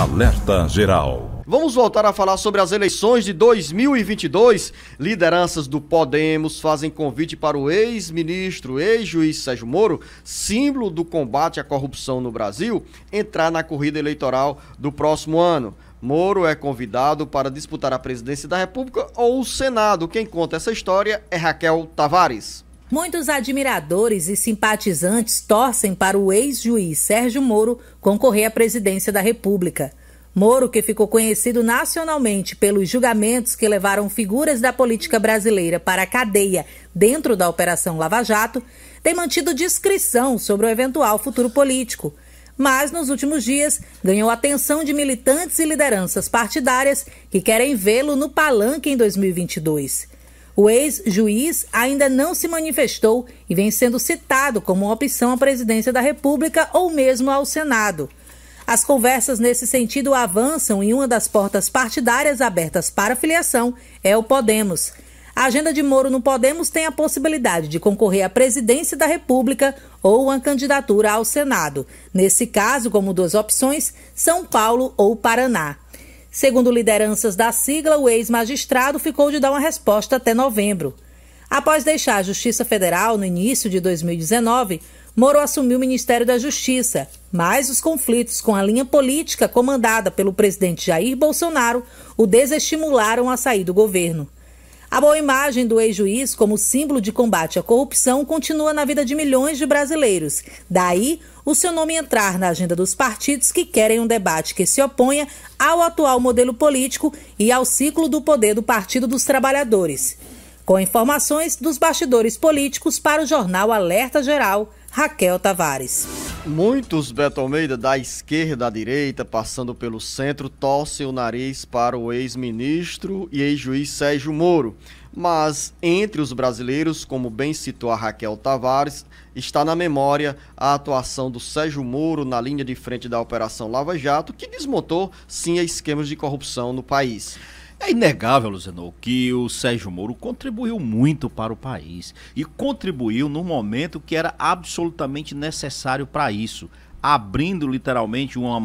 Alerta Geral. Vamos voltar a falar sobre as eleições de 2022. Lideranças do Podemos fazem convite para o ex-ministro, ex-juiz Sérgio Moro, símbolo do combate à corrupção no Brasil, entrar na corrida eleitoral do próximo ano. Moro é convidado para disputar a presidência da República ou o Senado. Quem conta essa história é Raquel Tavares. Muitos admiradores e simpatizantes torcem para o ex-juiz Sérgio Moro concorrer à presidência da República. Moro, que ficou conhecido nacionalmente pelos julgamentos que levaram figuras da política brasileira para a cadeia dentro da Operação Lava Jato, tem mantido discrição sobre o eventual futuro político. Mas, nos últimos dias, ganhou atenção de militantes e lideranças partidárias que querem vê-lo no palanque em 2022. O ex-juiz ainda não se manifestou e vem sendo citado como opção à presidência da República ou mesmo ao Senado. As conversas nesse sentido avançam e uma das portas partidárias abertas para filiação é o Podemos. A agenda de Moro no Podemos tem a possibilidade de concorrer à presidência da República ou uma candidatura ao Senado. Nesse caso, como duas opções, São Paulo ou Paraná. Segundo lideranças da sigla, o ex-magistrado ficou de dar uma resposta até novembro. Após deixar a Justiça Federal no início de 2019, Moro assumiu o Ministério da Justiça, mas os conflitos com a linha política comandada pelo presidente Jair Bolsonaro o desestimularam a sair do governo. A boa imagem do ex-juiz como símbolo de combate à corrupção continua na vida de milhões de brasileiros. Daí, o seu nome entrar na agenda dos partidos que querem um debate que se oponha ao atual modelo político e ao ciclo do poder do Partido dos Trabalhadores. Com informações dos bastidores políticos para o jornal Alerta Geral, Raquel Tavares. Muitos, Beto Almeida, da esquerda à direita, passando pelo centro, torcem o nariz para o ex-ministro e ex-juiz Sérgio Moro. Mas entre os brasileiros, como bem citou a Raquel Tavares, está na memória a atuação do Sérgio Moro na linha de frente da Operação Lava Jato, que desmontou sim esquemas de corrupção no país. É inegável, Luzeno, que o Sérgio Moro contribuiu muito para o país e contribuiu no momento que era absolutamente necessário para isso, abrindo literalmente uma,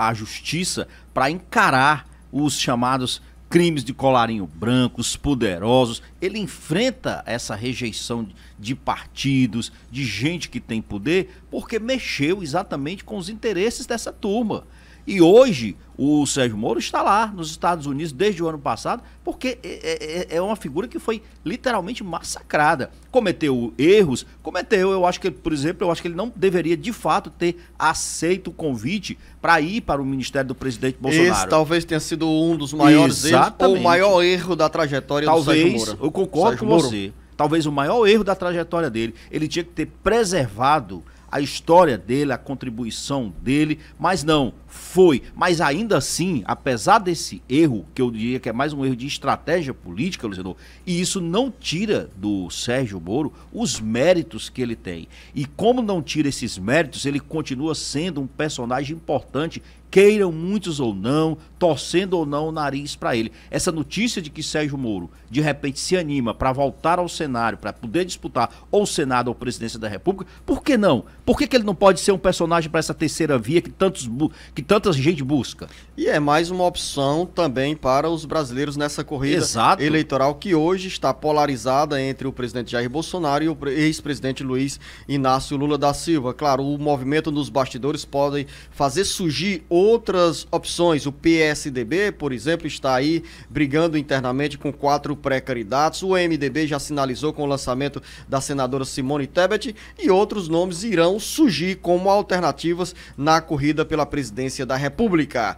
a justiça para encarar os chamados crimes de colarinho branco, os poderosos. Ele enfrenta essa rejeição de partidos, de gente que tem poder, porque mexeu exatamente com os interesses dessa turma. E hoje o Sérgio Moro está lá nos Estados Unidos desde o ano passado, porque é, é, é, é uma figura que foi literalmente massacrada. Cometeu erros, cometeu, eu acho que, por exemplo, eu acho que ele não deveria de fato ter aceito o convite para ir para o ministério do presidente Bolsonaro. Esse talvez tenha sido um dos maiores Exatamente. erros, ou o maior erro da trajetória talvez, do Sérgio Moro. Eu concordo Sérgio com Moro. você. Talvez o maior erro da trajetória dele, ele tinha que ter preservado a história dele, a contribuição dele, mas não, foi. Mas ainda assim, apesar desse erro, que eu diria que é mais um erro de estratégia política, Luciano, e isso não tira do Sérgio Moro os méritos que ele tem. E como não tira esses méritos, ele continua sendo um personagem importante queiram muitos ou não, torcendo ou não o nariz para ele. Essa notícia de que Sérgio Moro de repente se anima para voltar ao cenário, para poder disputar ou o Senado ou a presidência da República, por que não? Por que, que ele não pode ser um personagem para essa terceira via que, tantos, que tanta gente busca? E é mais uma opção também para os brasileiros nessa corrida Exato. eleitoral que hoje está polarizada entre o presidente Jair Bolsonaro e o ex-presidente Luiz Inácio Lula da Silva. Claro, o movimento nos bastidores pode fazer surgir outras opções. O PSDB, por exemplo, está aí brigando internamente com quatro pré-candidatos. O MDB já sinalizou com o lançamento da senadora Simone Tebet e outros nomes irão surgir como alternativas na corrida pela presidência da República.